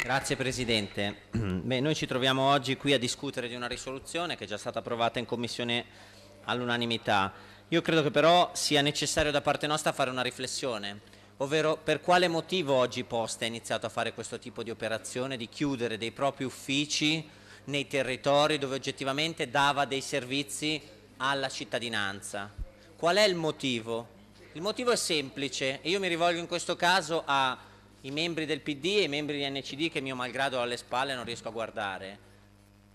Grazie Presidente. Beh, noi ci troviamo oggi qui a discutere di una risoluzione che è già stata approvata in Commissione all'unanimità. Io credo che però sia necessario da parte nostra fare una riflessione, ovvero per quale motivo oggi Posta ha iniziato a fare questo tipo di operazione, di chiudere dei propri uffici nei territori dove oggettivamente dava dei servizi alla cittadinanza. Qual è il motivo? Il motivo è semplice e io mi rivolgo in questo caso a i membri del PD e i membri di NCD che mio malgrado ho alle spalle non riesco a guardare.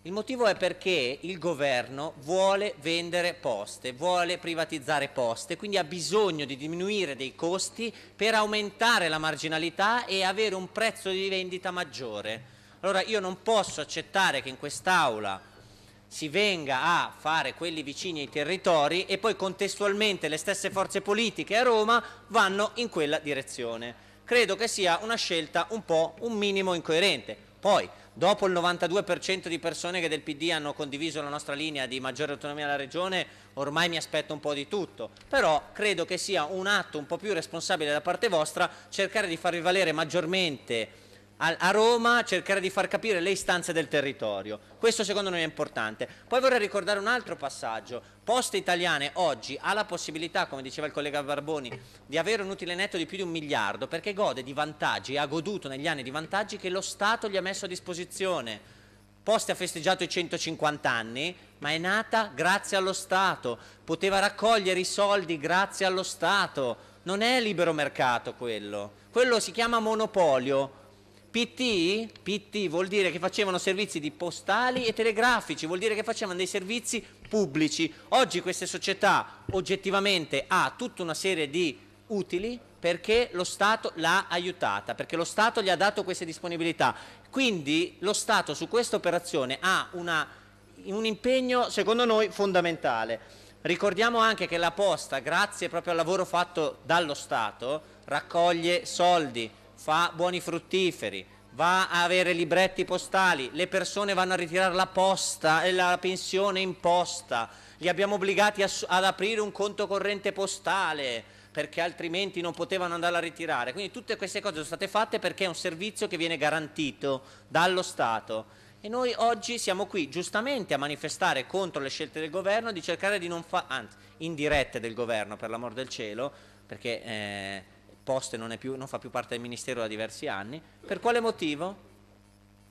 Il motivo è perché il governo vuole vendere poste, vuole privatizzare poste, quindi ha bisogno di diminuire dei costi per aumentare la marginalità e avere un prezzo di vendita maggiore. Allora io non posso accettare che in quest'Aula si venga a fare quelli vicini ai territori e poi contestualmente le stesse forze politiche a Roma vanno in quella direzione credo che sia una scelta un po' un minimo incoerente. Poi, dopo il 92% di persone che del PD hanno condiviso la nostra linea di maggiore autonomia alla Regione, ormai mi aspetto un po' di tutto, però credo che sia un atto un po' più responsabile da parte vostra cercare di farvi valere maggiormente a Roma cercare di far capire le istanze del territorio. Questo secondo noi è importante. Poi vorrei ricordare un altro passaggio. Poste Italiane oggi ha la possibilità, come diceva il collega Barboni, di avere un utile netto di più di un miliardo perché gode di vantaggi e ha goduto negli anni di vantaggi che lo Stato gli ha messo a disposizione. Poste ha festeggiato i 150 anni, ma è nata grazie allo Stato, poteva raccogliere i soldi grazie allo Stato. Non è libero mercato quello. Quello si chiama monopolio, PT, PT vuol dire che facevano servizi di postali e telegrafici, vuol dire che facevano dei servizi pubblici. Oggi queste società oggettivamente ha tutta una serie di utili perché lo Stato l'ha aiutata, perché lo Stato gli ha dato queste disponibilità. Quindi lo Stato su questa operazione ha una, un impegno, secondo noi, fondamentale. Ricordiamo anche che la posta, grazie proprio al lavoro fatto dallo Stato, raccoglie soldi, fa buoni fruttiferi, va a avere libretti postali, le persone vanno a ritirare la posta e la pensione in posta, li abbiamo obbligati a, ad aprire un conto corrente postale perché altrimenti non potevano andare a ritirare. Quindi tutte queste cose sono state fatte perché è un servizio che viene garantito dallo Stato. E noi oggi siamo qui giustamente a manifestare contro le scelte del governo, di cercare di non fare, anzi, indirette del governo, per l'amor del cielo, perché eh, Poste non, più, non fa più parte del Ministero da diversi anni, per quale motivo?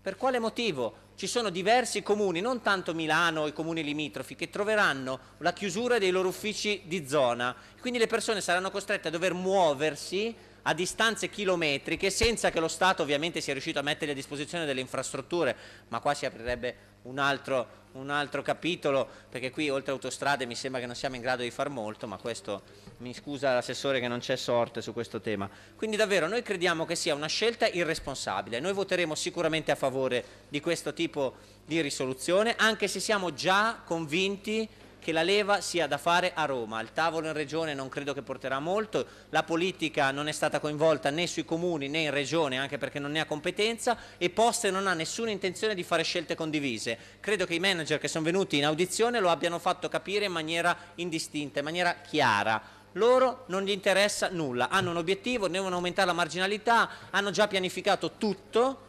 Per quale motivo ci sono diversi comuni, non tanto Milano o i comuni limitrofi, che troveranno la chiusura dei loro uffici di zona? Quindi le persone saranno costrette a dover muoversi a distanze chilometriche senza che lo Stato ovviamente sia riuscito a mettere a disposizione delle infrastrutture, ma qua si aprirebbe un altro, un altro, capitolo perché qui oltre autostrade mi sembra che non siamo in grado di far molto, ma questo mi scusa l'assessore che non c'è sorte su questo tema. Quindi davvero noi crediamo che sia una scelta irresponsabile, noi voteremo sicuramente a favore di questo tipo di risoluzione anche se siamo già convinti che la leva sia da fare a Roma. Il tavolo in regione non credo che porterà molto, la politica non è stata coinvolta né sui comuni né in regione, anche perché non ne ha competenza e Poste non ha nessuna intenzione di fare scelte condivise. Credo che i manager che sono venuti in audizione lo abbiano fatto capire in maniera indistinta, in maniera chiara loro non gli interessa nulla, hanno un obiettivo, devono aumentare la marginalità, hanno già pianificato tutto,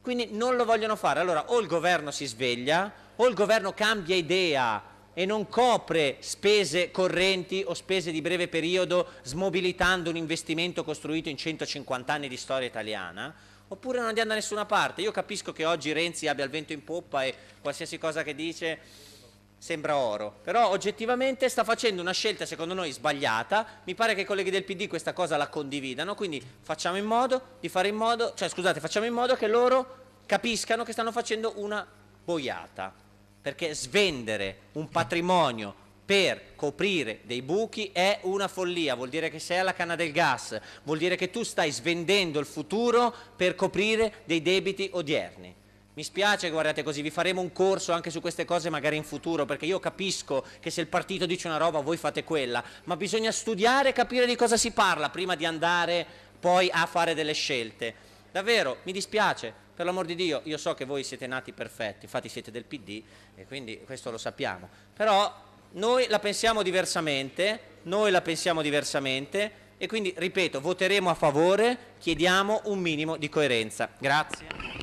quindi non lo vogliono fare. Allora o il governo si sveglia, o il governo cambia idea e non copre spese correnti o spese di breve periodo smobilitando un investimento costruito in 150 anni di storia italiana, oppure non andiamo da nessuna parte. Io capisco che oggi Renzi abbia il vento in poppa e qualsiasi cosa che dice sembra oro, però oggettivamente sta facendo una scelta secondo noi sbagliata, mi pare che i colleghi del PD questa cosa la condividano, quindi facciamo in modo, in modo, cioè, scusate, facciamo in modo che loro capiscano che stanno facendo una boiata perché svendere un patrimonio per coprire dei buchi è una follia, vuol dire che sei alla canna del gas, vuol dire che tu stai svendendo il futuro per coprire dei debiti odierni. Mi spiace, che guardate così, vi faremo un corso anche su queste cose magari in futuro, perché io capisco che se il partito dice una roba voi fate quella, ma bisogna studiare e capire di cosa si parla prima di andare poi a fare delle scelte. Davvero, mi dispiace, per l'amor di Dio, io so che voi siete nati perfetti, infatti siete del PD e quindi questo lo sappiamo, però noi la pensiamo diversamente, noi la pensiamo diversamente e quindi, ripeto, voteremo a favore, chiediamo un minimo di coerenza. Grazie.